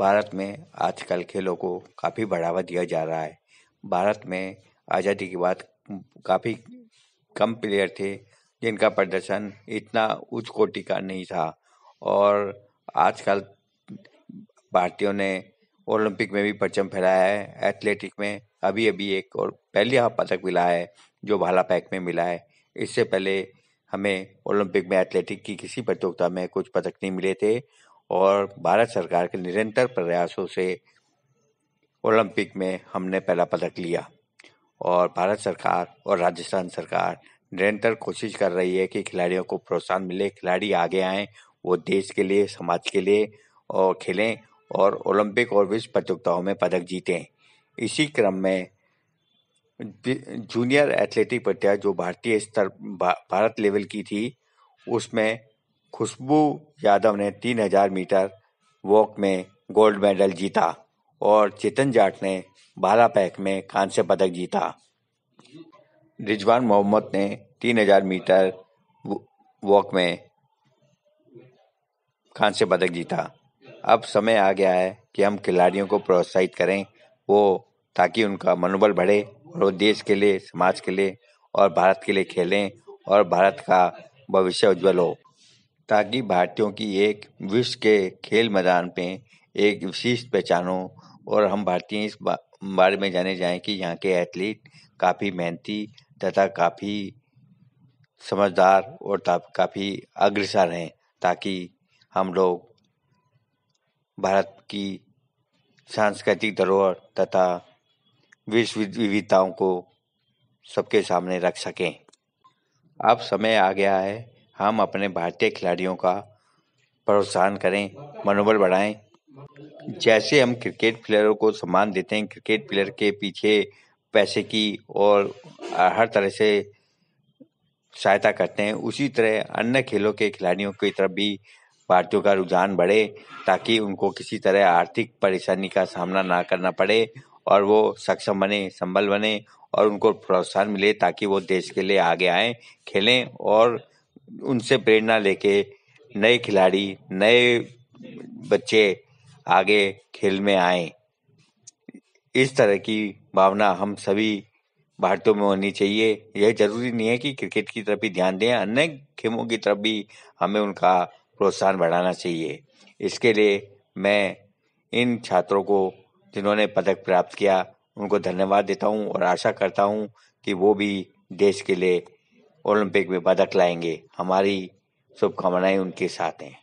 भारत में आजकल खेलों को काफ़ी बढ़ावा दिया जा रहा है भारत में आज़ादी के बाद काफ़ी कम प्लेयर थे जिनका प्रदर्शन इतना उच्च कोटि का नहीं था और आजकल भारतीयों ने ओलंपिक में भी परचम फहराया है एथलेटिक में अभी अभी एक और पहला पदक मिला है जो भाला पैक में मिला है इससे पहले हमें ओलंपिक में एथलेटिक की किसी प्रतियोगिता में कुछ पदक नहीं मिले थे और भारत सरकार के निरंतर प्रयासों से ओलंपिक में हमने पहला पदक लिया और भारत सरकार और राजस्थान सरकार निरंतर कोशिश कर रही है कि खिलाड़ियों को प्रोत्साहन मिले खिलाड़ी आगे आएं वो देश के लिए समाज के लिए और खेलें और ओलंपिक और विश्व प्रतियोगिताओं में पदक जीतें इसी क्रम में जूनियर एथलेटिक प्रतियोगिता जो भारतीय स्तर भारत लेवल की थी उसमें खुशबू यादव ने 3000 मीटर वॉक में गोल्ड मेडल जीता और चेतन जाट ने भाला पैक में कांस्य पदक जीता रिजवान मोहम्मद ने 3000 मीटर वॉक में कांस्य पदक जीता अब समय आ गया है कि हम खिलाड़ियों को प्रोत्साहित करें वो ताकि उनका मनोबल बढ़े और वो देश के लिए समाज के लिए और भारत के लिए खेलें और भारत का भविष्य उज्जवल हो ताकि भारतीयों की एक विश्व के खेल मैदान पे एक विशिष्ट पहचान हो और हम भारतीय इस बारे में जाने जाएं कि यहाँ के एथलीट काफ़ी मेहनती तथा काफ़ी समझदार और काफ़ी अग्रसर हैं ताकि हम लोग भारत की सांस्कृतिक धरोहर तथा विश्व विविधताओं को सबके सामने रख सकें अब समय आ गया है हम अपने भारतीय खिलाड़ियों का प्रोत्साहन करें मनोबल बढ़ाएं जैसे हम क्रिकेट प्लेयरों को सम्मान देते हैं क्रिकेट प्लेयर के पीछे पैसे की और हर तरह से सहायता करते हैं उसी तरह अन्य खेलों के खिलाड़ियों की तरफ भी भारतीयों का रुझान बढ़े ताकि उनको किसी तरह आर्थिक परेशानी का सामना ना करना पड़े और वो सक्षम बने संबल बने और उनको प्रोत्साहन मिले ताकि वो देश के लिए आगे आएं खेलें और उनसे प्रेरणा लेके नए खिलाड़ी नए बच्चे आगे खेल में आए इस तरह की भावना हम सभी भारतीयों में होनी चाहिए यह जरूरी नहीं है कि क्रिकेट की तरफ ही ध्यान दें अन्य खेलों की तरफ भी हमें उनका प्रोत्साहन बढ़ाना चाहिए इसके लिए मैं इन छात्रों को जिन्होंने पदक प्राप्त किया उनको धन्यवाद देता हूँ और आशा करता हूँ कि वो भी देश के लिए ओलंपिक में पदक लाएंगे हमारी शुभकामनाएं उनके साथ हैं